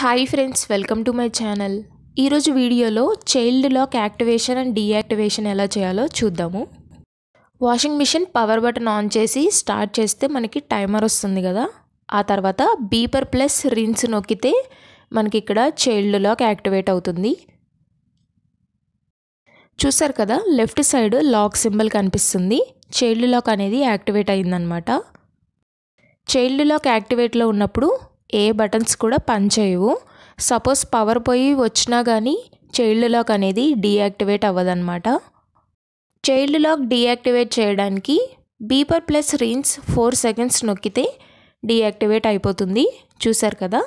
hi friends welcome to my channel ఈరోజు వీడియోలో child lock activation and deactivation ఎలా చేయాలో చూద్దాము washing machine power button on చేసి స్టార్ట్ చేస్తే మనకి టైమర్ వస్తుంది కదా ఆ తర్వాత బీపర్ ప్లస్ రిన్స్ నొక్కితే మనకి ఇక్కడ చైల్డ్ లాక్ యాక్టివేట్ అవుతుంది చూసారు కదా లెఫ్ట్ సైడ్ లాక్ సింబల్ కనిపిస్తుంది చైల్డ్ లాక్ అనేది యాక్టివేట్ అయిందనమాట చైల్డ్ లాక్ యాక్టివేట్లో ఉన్నప్పుడు ఏ బటన్స్ కూడా పనిచేయవు సపోజ్ పవర్ పోయి వచ్చినా కానీ చైల్డ్ లాక్ అనేది డీయాక్టివేట్ అవ్వదన్నమాట చైల్డ్ లాక్ డీయాక్టివేట్ చేయడానికి beeper plus rinse four seconds నొక్కితే డీయాక్టివేట్ అయిపోతుంది చూసారు కదా